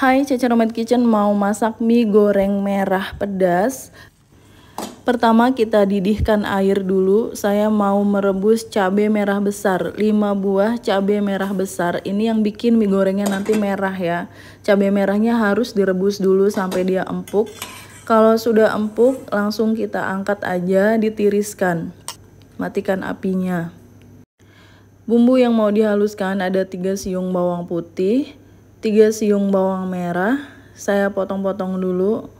Hai Cece Romet Kitchen mau masak mie goreng merah pedas Pertama kita didihkan air dulu Saya mau merebus cabai merah besar 5 buah cabai merah besar Ini yang bikin mie gorengnya nanti merah ya Cabai merahnya harus direbus dulu sampai dia empuk Kalau sudah empuk langsung kita angkat aja ditiriskan Matikan apinya Bumbu yang mau dihaluskan ada 3 siung bawang putih 3 siung bawang merah saya potong-potong dulu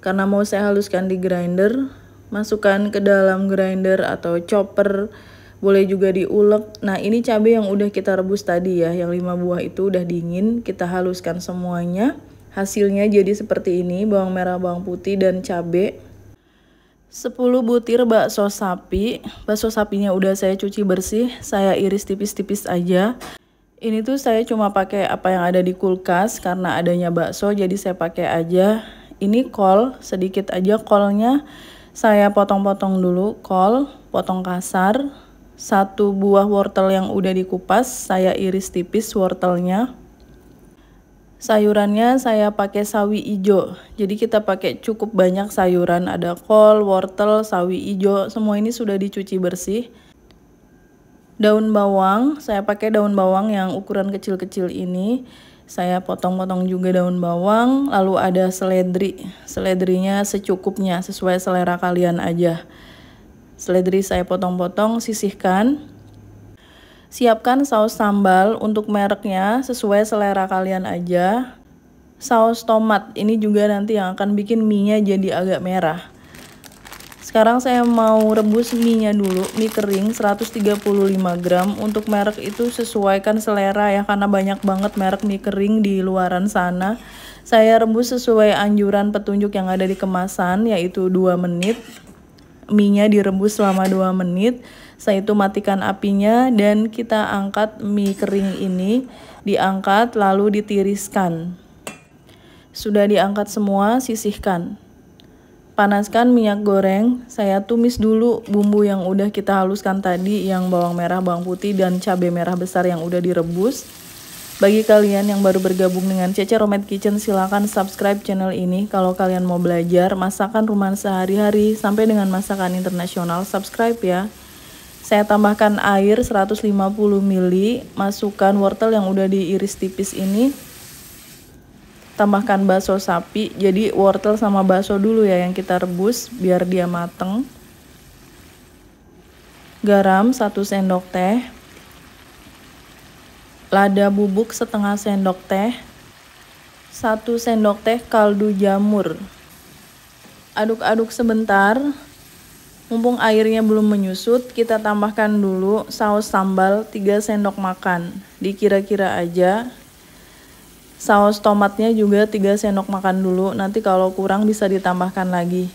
karena mau saya haluskan di grinder masukkan ke dalam grinder atau chopper boleh juga diulek nah ini cabe yang udah kita rebus tadi ya yang 5 buah itu udah dingin kita haluskan semuanya hasilnya jadi seperti ini bawang merah bawang putih dan cabe 10 butir bakso sapi bakso sapinya udah saya cuci bersih saya iris tipis-tipis aja ini tuh saya cuma pakai apa yang ada di kulkas karena adanya bakso jadi saya pakai aja. Ini kol, sedikit aja kolnya. Saya potong-potong dulu kol, potong kasar. Satu buah wortel yang udah dikupas, saya iris tipis wortelnya. Sayurannya saya pakai sawi ijo. Jadi kita pakai cukup banyak sayuran, ada kol, wortel, sawi ijo, semua ini sudah dicuci bersih daun bawang saya pakai daun bawang yang ukuran kecil-kecil ini saya potong-potong juga daun bawang lalu ada seledri seledrinya secukupnya sesuai selera kalian aja seledri saya potong-potong sisihkan siapkan saus sambal untuk mereknya sesuai selera kalian aja saus tomat ini juga nanti yang akan bikin mie nya jadi agak merah sekarang saya mau rebus mie-nya dulu, mie kering 135 gram. Untuk merek itu sesuaikan selera ya, karena banyak banget merek mie kering di luaran sana. Saya rebus sesuai anjuran petunjuk yang ada di kemasan, yaitu 2 menit. Mie-nya direbus selama 2 menit. Saya itu matikan apinya dan kita angkat mie kering ini. Diangkat lalu ditiriskan. Sudah diangkat semua, sisihkan. Panaskan minyak goreng, saya tumis dulu bumbu yang udah kita haluskan tadi, yang bawang merah, bawang putih, dan cabai merah besar yang udah direbus. Bagi kalian yang baru bergabung dengan Cece Romet Kitchen, silahkan subscribe channel ini kalau kalian mau belajar masakan rumahan sehari-hari sampai dengan masakan internasional, subscribe ya. Saya tambahkan air 150 ml, masukkan wortel yang udah diiris tipis ini, tambahkan bakso sapi jadi wortel sama bakso dulu ya yang kita rebus biar dia mateng garam 1 sendok teh lada bubuk setengah sendok teh 1 sendok teh kaldu jamur aduk-aduk sebentar Mumpung airnya belum menyusut, kita tambahkan dulu saus sambal 3 sendok makan. Dikira-kira aja, Saus tomatnya juga 3 sendok makan dulu, nanti kalau kurang bisa ditambahkan lagi.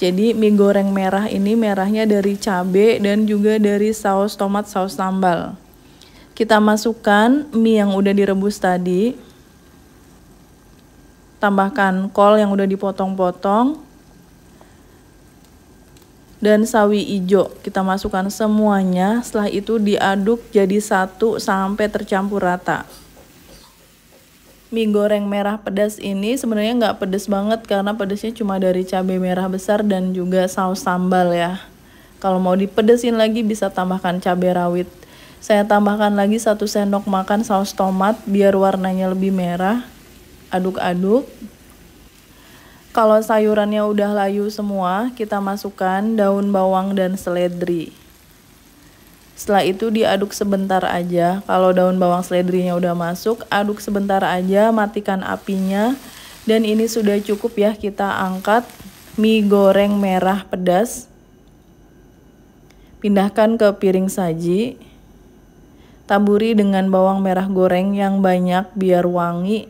Jadi mie goreng merah ini merahnya dari cabe dan juga dari saus tomat saus sambal. Kita masukkan mie yang udah direbus tadi. Tambahkan kol yang udah dipotong-potong. Dan sawi ijo kita masukkan semuanya. Setelah itu diaduk jadi satu sampai tercampur rata mie goreng merah pedas ini sebenarnya nggak pedas banget karena pedasnya cuma dari cabai merah besar dan juga saus sambal ya. Kalau mau dipedesin lagi bisa tambahkan cabai rawit. Saya tambahkan lagi satu sendok makan saus tomat biar warnanya lebih merah. Aduk-aduk. Kalau sayurannya udah layu semua, kita masukkan daun bawang dan seledri. Setelah itu diaduk sebentar aja. Kalau daun bawang seledrinya udah masuk, aduk sebentar aja, matikan apinya. Dan ini sudah cukup ya kita angkat mie goreng merah pedas. Pindahkan ke piring saji. Taburi dengan bawang merah goreng yang banyak biar wangi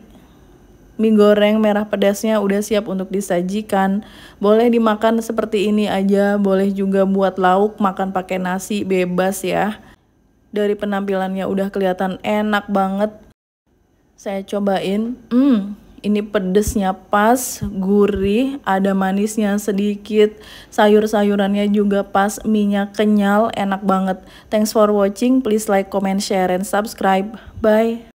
mie goreng merah pedasnya udah siap untuk disajikan. Boleh dimakan seperti ini aja, boleh juga buat lauk, makan pakai nasi, bebas ya. Dari penampilannya udah kelihatan enak banget. Saya cobain, hmm, ini pedesnya pas, gurih, ada manisnya sedikit, sayur-sayurannya juga pas, minyak kenyal, enak banget. Thanks for watching, please like, comment, share, and subscribe. Bye!